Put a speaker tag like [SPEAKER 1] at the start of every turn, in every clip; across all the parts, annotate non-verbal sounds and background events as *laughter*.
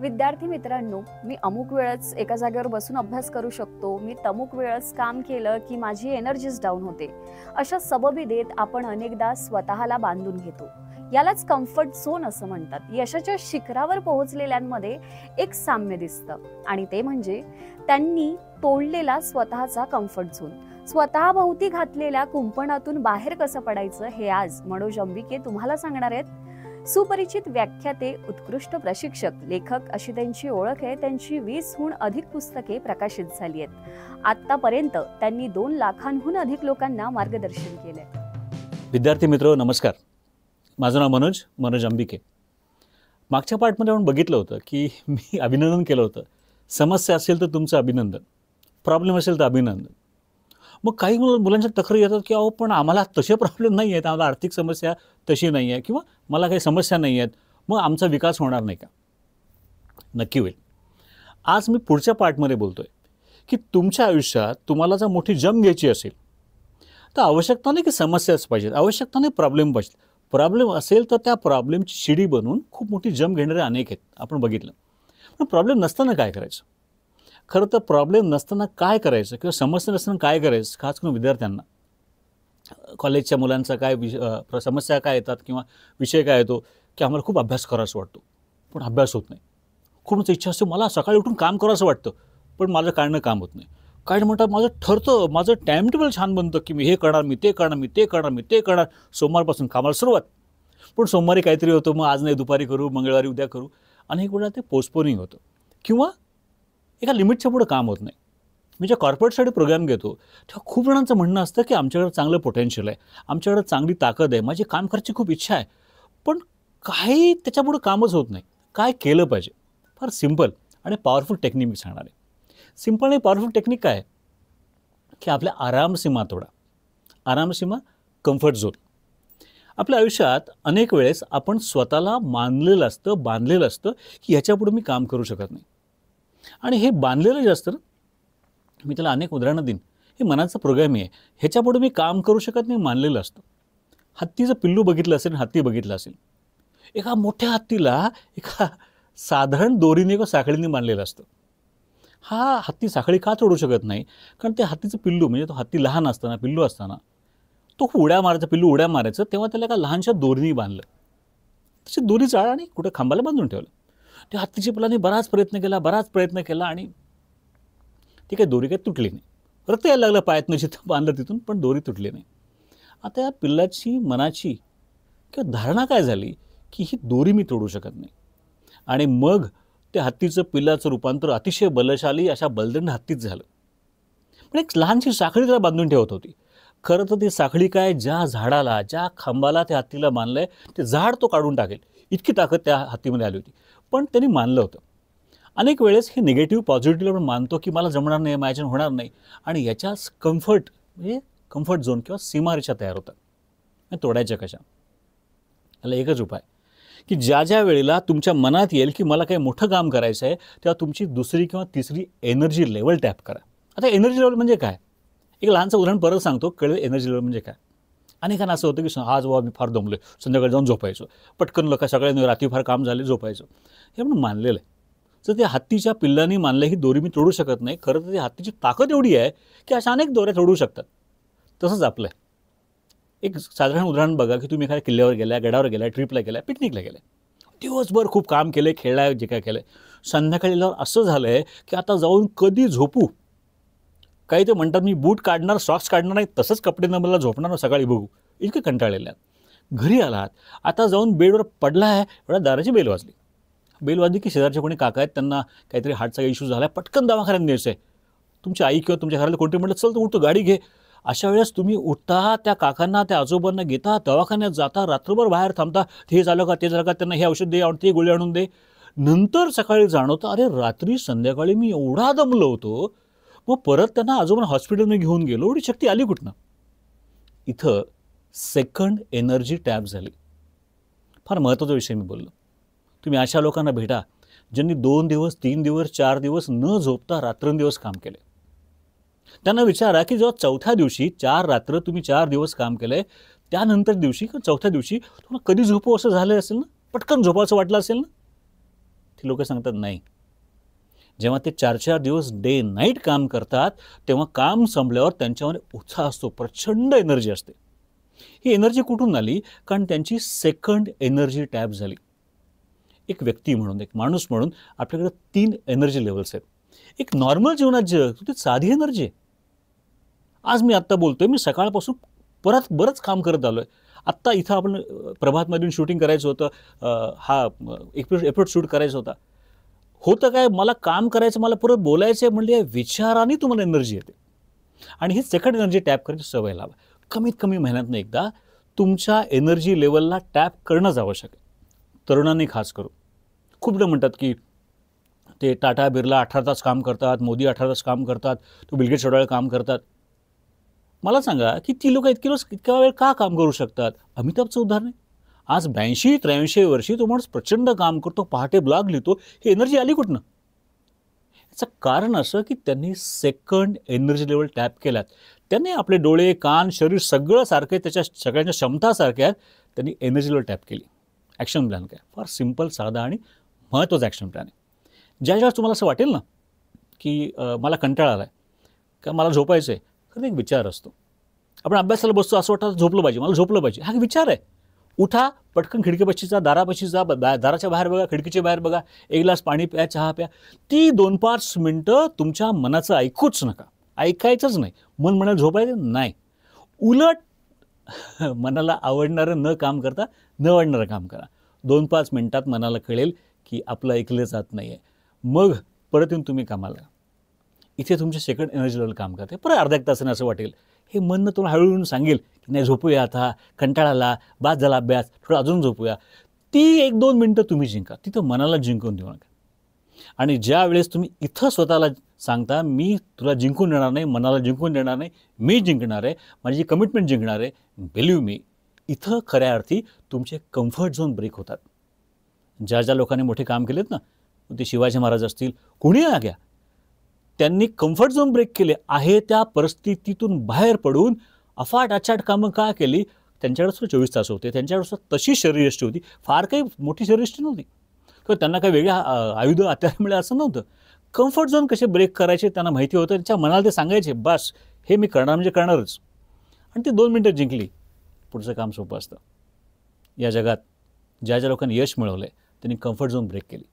[SPEAKER 1] विद्यार्थी मित्रांनो मी अमुक वेळच एका जागेवर बसून अभ्यास करू शकतो मी तमुक वेळच काम केलं की माझी एनर्जीज डाऊन होते अशा सबबी देत आपण अनेकदा स्वतःला बांधून घेतो यालाच कम्फर्ट झोन असं म्हणतात यशाच्या शिखरावर पोहोचलेल्यांमध्ये एक साम्य दिसतं आणि ते म्हणजे त्यांनी तोडलेला स्वतःचा कम्फर्ट झोन स्वतःभोवती घातलेल्या कुंपणातून बाहेर कसं पडायचं हे आज मनोज अंबिके तुम्हाला सांगणार आहेत सुपरिचित व्याख्याते उत्कृष्ट प्रशिक्षक लेखक अशी त्यांची ओळख आहे त्यांची वीसहून अधिक पुस्तके प्रकाशित झाली आहेत आतापर्यंत त्यांनी दोन लाखांहून अधिक लोकांना मार्गदर्शन केलंय
[SPEAKER 2] विद्यार्थी मित्र नमस्कार माझं नाव मनोज मनोज अंबिके मागच्या पार्टमध्ये आपण बघितलं होतं की मी अभिनंदन केलं होतं समस्या असेल तर तुमचं अभिनंदन प्रॉब्लेम असेल तर अभिनंदन मग काही मुलांच्या तक्रारी येतात की अहो पण आम्हाला तसे प्रॉब्लेम नाही आहेत आम्हाला आर्थिक समस्या तशी नाही आहे किंवा मला काही समस्या नाही आहेत मग आमचा विकास होणार नाही का नक्की होईल आज मी पुढच्या पार्टमध्ये बोलतो आहे की तुमच्या आयुष्यात तुम्हाला जर मोठी जम घ्यायची असेल तर आवश्यकता नाही की समस्याच पाहिजेत आवश्यकता नाही प्रॉब्लेम पाहिजेत प्रॉब्लेम असेल तर त्या प्रॉब्लेमची शिडी बनवून खूप मोठी जम घेणारे अनेक आहेत आपण बघितलं पण प्रॉब्लेम नसताना काय करायचं खरं तर प्रॉब्लेम नसताना काय करायचं किंवा समस्या नसताना काय करायचं खास करून विद्यार्थ्यांना कॉलेजच्या मुलांचा काय विष समस्या काय येतात किंवा विषय काय येतो की आम्हाला खूप अभ्यास करावासा वाटतो पण अभ्यास होत नाही खूपच इच्छा असते मला सकाळी उठून काम करायचं वाटतं पण माझं काढणं काम होत नाही काय म्हणतात माझं ठरतं माझं टाईम टेबल छान बनतं की मी हे करणार मी ते करणार मी ते करणार मी ते करणार सोमवारपासून कामाला सुरुवात पण सोमवारी काहीतरी होतं मग आज नाही दुपारी करू मंगळवारी उद्या करू आणि एक वेळा ते पोस्टपोनिंग होतं किंवा एका लिमिटच्या पुढं काम होत नाही मी जेव्हा कॉर्पोरेटसाठी प्रोग्राम घेतो तेव्हा खूप जणांचं म्हणणं असतं की आमच्याकडे चांगलं पोटेन्शियल आहे आमच्याकडे चांगली ताकद आहे माझी काम करायची खूप इच्छा आहे पण काही त्याच्यापुढं कामच होत नाही काय केलं पाहिजे फार सिम्पल आणि पॉवरफुल टेक्निक मी सांगणार आहे सिम्पल आणि पॉवरफुल टेक्निक काय की आपल्या आरामसीमा तोडा आरामसीमा कम्फर्ट झोन आपल्या आयुष्यात अनेक वेळेस आपण स्वतःला मानलेलं असतं बांधलेलं असतं की ह्याच्यापुढे मी काम करू शकत नाही आणि हे बांधलेलं जास्त मी त्याला अनेक उदाहरणं देईन हे मनाचं प्रोग्रामी आहे ह्याच्यापुढे मी काम करू शकत नाही मानलेलं असतं हत्तीचं पिल्लू बघितलं असेल हत्ती बघितलं असेल एका मोठ्या हत्तीला एका साधारण दोरीने किंवा साखळीने मानलेलं असतं हा हत्ती साखळी का तोडू शकत नाही कारण ते हत्तीचं पिल्लू म्हणजे तो हत्ती लहान असताना पिल्लू असताना तो उड्या मारायचा पिल्लू उड्या मारायचं तेव्हा त्याला एका लहानशा दोरीने बांधलं तशी दोरी चाळ आणि कुठं खांबाला बांधून ठेवलं त्या हत्तीच्या पुलाने बराच प्रयत्न केला बराच प्रयत्न केला आणि ती काय दोरी काही तुटली नाही रक्त यायला लागलं पायातनं जिथं बांधलं तिथून पण दोरी तुटली नाही आता या पिल्लाची मनाची किंवा धारणा काय झाली की ही दोरी मी तोडू शकत नाही आणि मग त्या हत्तीचं पिल्लाचं रूपांतर अतिशय बलशाली अशा बलदंड हत्तीच झालं पण एक लहानशी साखळी त्याला बांधून ठेवत होती खरं तर ती साखळी काय ज्या झाडाला ज्या खांबाला त्या हत्तीला बांधलं ते झाड तो काढून टाकेल इतकी ताकद त्या हत्तीमध्ये आली होती पण त्यांनी मानलं होतं अनेक वेळेस हे निगेटिव्ह पॉझिटिव्ह आपण मानतो की मला जमणार नाही माझ्यानं होणार नाही आणि याच्यास कम्फर्ट म्हणजे कम्फर्ट झोन किंवा सीमारेषा तयार होतात तोडायच्या कशा याला एकच उपाय की ज्या ज्या वेळेला तुमच्या मनात येईल की मला काही मोठं काम करायचं आहे तेव्हा तुमची दुसरी किंवा तिसरी एनर्जी लेवल टॅप करा आता एनर्जी लेवल म्हणजे काय एक लहानचं उदाहरण परत सांगतो कळेल एनर्जी लेवल म्हणजे काय अनेकांना असं होतं की आज बाबा मी फार दमलो आहे संध्याकाळी जाऊन झोपायचो पटकन लका सगळ्यांनी रात्री फार काम झाले झोपायचो हे म्हणून मानलेलं आहे तर त्या हत्तीच्या पिल्लांनी मानलं ही दोरी मी तोडू शकत नाही खरं तर ती हत्तीची ताकद एवढी आहे की अशा अनेक दोऱ्या तोडू शकतात तसंच आपलं आहे एक साधारण उदाहरण बघा की तुम्ही एखाद्या किल्ल्यावर गेल्या गडावर गेला ट्रिपला गेला पिकनिकला गेला दिवसभर खूप काम केलं खेळला जे काय केलं संध्याकाळी असं झालं आहे की आता जाऊन कधी झोपू काही ते म्हणतात मी बूट काढणार सॉक्स काढणार नाही तसंच कपडे न मला झोपणार सकाळी बघू इतके कंटाळलेल्या घरी आलात आता जाऊन बेडवर पडला आहे एवढ्या दाराची बेल वाजली बेल वाजली की शेजारचे कोणी काका आहेत त्यांना काहीतरी हार्टचा इश्यू झाला आहे पटकन दवाखान्यात न्यायचं आहे तुमची आई किंवा तुमच्या घराला कोणते म्हटलं चल तू उठतो गाडी घे अशा वेळेस तुम्ही उठता त्या काकांना त्या आजोबांना घेता दवाखान्यात जाता रात्रभर बाहेर थांबता हे झालं का ते झालं का त्यांना हे औषध दे ते गोळी आणून दे नंतर सकाळी जाणवतं अरे रात्री संध्याकाळी मी एवढा दमलो होतो मग परत त्यांना आजोबा हॉस्पिटलमध्ये घेऊन गेलो एवढी शक्ती आली कुठनं इथं सेकंड एनर्जी टॅप झाली फार महत्त्वाचा विषय मी बोललो तुम्ही अशा लोकांना भेटा ज्यांनी दोन दिवस तीन दिवस चार दिवस न झोपता रात्रंदिवस काम केले त्यांना विचारा की जेव्हा चौथ्या दिवशी चार रात्र तुम्ही चार दिवस काम केलं आहे त्यानंतर दिवशी किंवा चौथ्या दिवशी तुम्हाला कधी झोपू असं झालं असेल ना पटकन झोपायचं वाटलं असेल ना ते लोक सांगतात नाही जेव्हा ते चार चार दिवस डे नाईट काम करतात तेव्हा काम संपल्यावर त्यांच्यामध्ये उत्साह असतो प्रचंड एनर्जी असते ही एनर्जी कुठून आली कारण त्यांची सेकंड एनर्जी टॅप झाली एक व्यक्ती म्हणून एक माणूस म्हणून आपल्याकडे तीन एनर्जी लेवल्स आहेत एक नॉर्मल जीवनात जे ती साधी एनर्जी आहे आज मी आत्ता बोलतोय मी सकाळपासून परत बरंच काम करत आलो आहे आत्ता इथं आपण प्रभातमधून शूटिंग करायचं होतं हा एपिसोड एपिसोड शूट करायचा होता होतं काय मला काम करायचं मला परत बोलायचं आहे म्हणजे विचाराने तुम्हाला एनर्जी येते आणि ही सेकंड एनर्जी टॅप करायची सवय लावा कमीत कमी महिन्यातनं एकदा तुमच्या एनर्जी लेवलला टॅप करणंच आवश्यक आहे तरुणांनी खास खूप जण म्हणतात की ते टाटा बिर्ला अठरा तास काम करतात मोदी अठरा तास काम करतात तो बिलगेट सोडायला काम करतात मला सांगा की ती लोक इतके लोक इतक्या वेळ का काम करू शकतात अमिताभचं उदाहरण आहे आज ब्याऐंशी त्र्याऐंशी वर्षी तो माणूस प्रचंड काम करतो पहाटे ब्लॉग लिहितो ही एनर्जी आली कुठनं याचं कारण असं की त्यांनी सेकंड एनर्जी लेवल टॅप केल्यात त्यांनी आपले डोळे कान शरीर सगळं सारखे त्याच्या सगळ्यांच्या क्षमता सारख्या आहेत त्यांनी एनर्जी लेवल टॅप केली ॲक्शन प्लॅन काय फार सिम्पल साधा आणि महत्त्वाचा ॲक्शन प्लॅन आहे ज्या ज्यावेळेस तुम्हाला असं वाटेल ना की मला कंटाळा आला आहे का मला झोपायचं आहे खरं एक विचार असतो आपण अभ्यासाला बसतो असं वाटतं झोपलं पाहिजे मला झोपलं पाहिजे हा विचार आहे उठा पटकन खिडकीपाशी जा दारापाशी जा दाराच्या बाहेर बघा खिडकीच्या बाहेर बघा एक ग्लास पाणी प्या चहा प्या ती दोन पाच मिनटं तुमच्या मनाचं ऐकूच नका ऐकायचंच नाही मन म्हणाल झोपायचं नाही उलट *laughs* मनाला आवडणारं न काम करता न आवडणारं काम करा दोन पाच मिनटात मनाला कळेल की आपलं ऐकलं जात नाही आहे मग परत येऊन तुम्ही कामाला इथे तुमचे सेकंड एनर्जी लेवल काम करते परत अर्ध्या एक तासाने असं वाटेल हे म्हणणं तुला हळूहळू सांगेल की नाही झोपूया आता कंटाळाला बाद झाला अभ्यास थोडं अजून झोपूया ती एक दोन मिनटं तुम्ही जिंका तिथं मनाला जिंकून देऊ नका आणि ज्या वेळेस तुम्ही इथं स्वतःला सांगता मी तुला जिंकून देणार नाही मनाला जिंकून देणार नाही मी जिंकणार आहे माझी कमिटमेंट जिंकणार आहे बिलीव मी इथं खऱ्या अर्थी तुमचे कम्फर्ट झोन ब्रेक होतात ज्या ज्या लोकांनी मोठे काम केलेत ना ते शिवाजी महाराज असतील कोणी घ्या त्यांनी कम्फर्ट झोन ब्रेक केले आहे त्या परिस्थितीतून बाहेर पडून अफाट अचाट कामं का केली त्यांच्याकडे सुद्धा चोवीस तास होते त्यांच्याकडे सुद्धा तशी शरीरयष्टी होती फार काही मोठी शरीरयष्टी नव्हती किंवा त्यांना काही वेगळ्या आयुध हत्यार मिळेल असं नव्हतं कम्फर्ट झोन कसे ब्रेक करायचे त्यांना माहिती होतं त्यांच्या मनाला ते सांगायचे बस हे मी करणार म्हणजे करणारच आणि ते दोन मिनटं जिंकली पुढचं काम सोपं असतं या जगात ज्या ज्या लोकांनी यश मिळवलं आहे त्यांनी कम्फर्ट झोन ब्रेक केली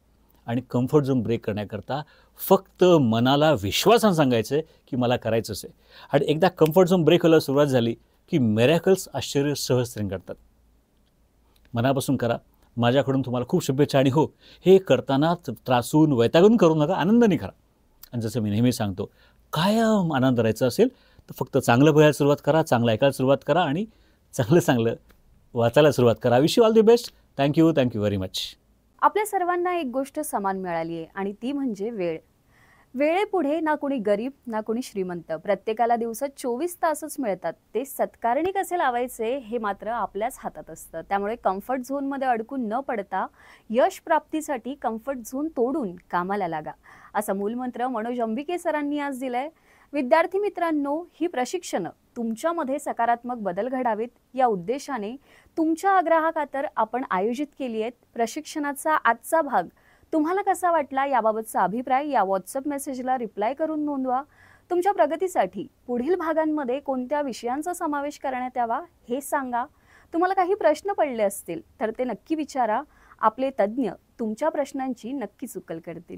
[SPEAKER 2] आणि कम्फर्ट झोन ब्रेक करण्याकरता फक्त मनाला विश्वासानं सांगायचं आहे की मला करायचंच आहे आणि एकदा कम्फर्ट झोन ब्रेक व्हायला सुरुवात झाली की मेरॅकल्स आश्चर्य सहस्त्रीन करतात मनापासून करा माझ्याकडून तुम्हाला खूप शुभेच्छा आणि हो हे करताना त्रासून वैतागून करू नका आनंदाने करा आणि जसं मी नेहमी सांगतो कायम आनंद राहायचा असेल तर फक्त चांगलं बघायला सुरुवात करा चांगलं ऐकायला सुरुवात करा आणि चांगलं चांगलं वाचायला सुरुवात करा wish you all the best thank you thank you very much
[SPEAKER 1] आपल्या सर्वांना एक गोष्ट समान मिळाली आहे आणि ती म्हणजे वेळ वेळेपुढे ना कोणी गरीब ना कोणी श्रीमंत प्रत्येकाला दिवसात चोवीस तासच मिळतात ते सत्कारणी कसे लावायचे हे मात्र आपल्याच हातात असतं त्यामुळे कम्फर्ट झोनमध्ये अडकून न पडता यश प्राप्तीसाठी कम्फर्ट झोन तोडून कामाला लागा असा मूलमंत्र मनोज अंबिके सरांनी आज दिलाय विद्यार्थी मित्रांनो ही प्रशिक्षणं तुमच्यामध्ये सकारात्मक बदल घडावेत या उद्देशाने तुमच्या आग्रहाखातर आपण आयोजित केली आहेत प्रशिक्षणाचा आजचा भाग तुम्हाला कसा वाटला याबाबतचा अभिप्राय या व्हॉट्सअप मेसेजला रिप्लाय करून नोंदवा तुमच्या प्रगतीसाठी पुढील भागांमध्ये कोणत्या विषयांचा समावेश करण्यात यावा हे सांगा तुम्हाला काही प्रश्न पडले असतील तर ते नक्की विचारा आपले तज्ज्ञ तुमच्या प्रश्नांची नक्कीच उकल करतील